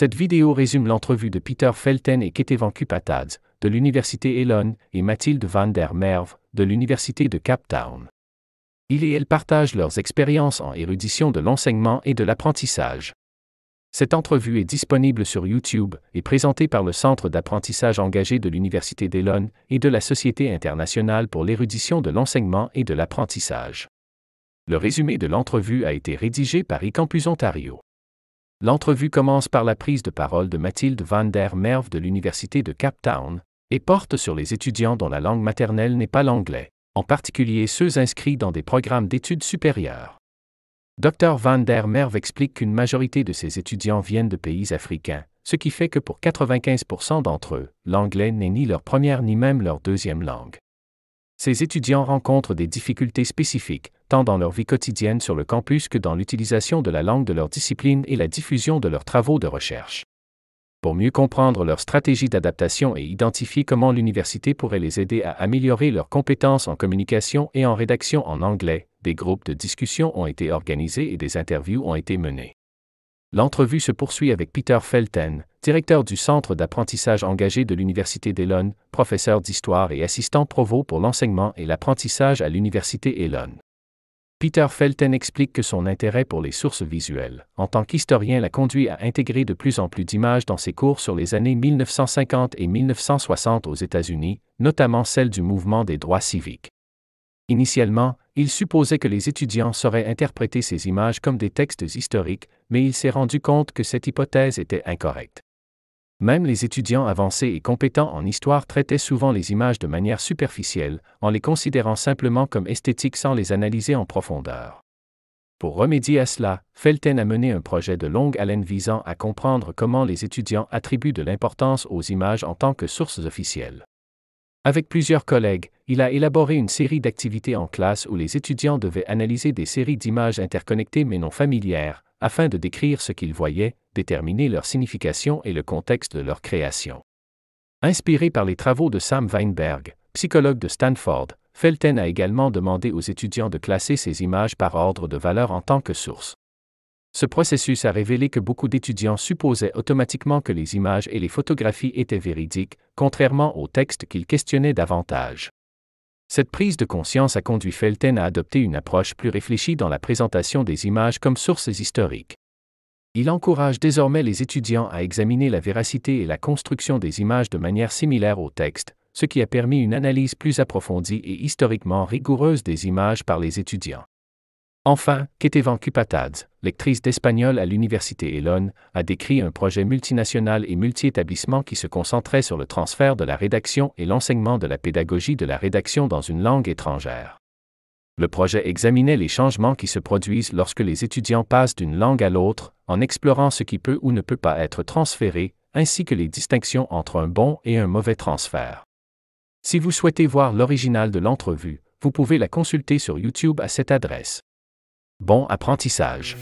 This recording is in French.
Cette vidéo résume l'entrevue de Peter Felten et Ketevan Kupatadz, de l'Université Elon, et Mathilde van der Merve, de l'Université de Cape Town. Il et elle partagent leurs expériences en érudition de l'enseignement et de l'apprentissage. Cette entrevue est disponible sur YouTube et présentée par le Centre d'apprentissage engagé de l'Université d'Elon et de la Société internationale pour l'érudition de l'enseignement et de l'apprentissage. Le résumé de l'entrevue a été rédigé par eCampus Ontario. L'entrevue commence par la prise de parole de Mathilde van der Merwe de l'Université de Cape Town et porte sur les étudiants dont la langue maternelle n'est pas l'anglais, en particulier ceux inscrits dans des programmes d'études supérieures. Dr van der Merve explique qu'une majorité de ces étudiants viennent de pays africains, ce qui fait que pour 95% d'entre eux, l'anglais n'est ni leur première ni même leur deuxième langue. Ces étudiants rencontrent des difficultés spécifiques, tant dans leur vie quotidienne sur le campus que dans l'utilisation de la langue de leur discipline et la diffusion de leurs travaux de recherche. Pour mieux comprendre leur stratégie d'adaptation et identifier comment l'université pourrait les aider à améliorer leurs compétences en communication et en rédaction en anglais, des groupes de discussion ont été organisés et des interviews ont été menées. L'entrevue se poursuit avec Peter Felten, directeur du Centre d'apprentissage engagé de l'Université d'Elon, professeur d'histoire et assistant provo pour l'enseignement et l'apprentissage à l'Université Elon. Peter Felten explique que son intérêt pour les sources visuelles, en tant qu'historien, l'a conduit à intégrer de plus en plus d'images dans ses cours sur les années 1950 et 1960 aux États-Unis, notamment celles du mouvement des droits civiques. Initialement, il supposait que les étudiants sauraient interpréter ces images comme des textes historiques, mais il s'est rendu compte que cette hypothèse était incorrecte. Même les étudiants avancés et compétents en histoire traitaient souvent les images de manière superficielle, en les considérant simplement comme esthétiques sans les analyser en profondeur. Pour remédier à cela, Felten a mené un projet de longue haleine visant à comprendre comment les étudiants attribuent de l'importance aux images en tant que sources officielles. Avec plusieurs collègues, il a élaboré une série d'activités en classe où les étudiants devaient analyser des séries d'images interconnectées mais non familières, afin de décrire ce qu'ils voyaient, déterminer leur signification et le contexte de leur création. Inspiré par les travaux de Sam Weinberg, psychologue de Stanford, Felten a également demandé aux étudiants de classer ces images par ordre de valeur en tant que source. Ce processus a révélé que beaucoup d'étudiants supposaient automatiquement que les images et les photographies étaient véridiques, contrairement aux textes qu'ils questionnaient davantage. Cette prise de conscience a conduit Felten à adopter une approche plus réfléchie dans la présentation des images comme sources historiques. Il encourage désormais les étudiants à examiner la véracité et la construction des images de manière similaire au texte, ce qui a permis une analyse plus approfondie et historiquement rigoureuse des images par les étudiants. Enfin, Ketevan Cupatadze, lectrice d'espagnol à l'université Elon, a décrit un projet multinational et multi-établissement qui se concentrait sur le transfert de la rédaction et l'enseignement de la pédagogie de la rédaction dans une langue étrangère. Le projet examinait les changements qui se produisent lorsque les étudiants passent d'une langue à l'autre, en explorant ce qui peut ou ne peut pas être transféré, ainsi que les distinctions entre un bon et un mauvais transfert. Si vous souhaitez voir l'original de l'entrevue, vous pouvez la consulter sur YouTube à cette adresse. Bon apprentissage.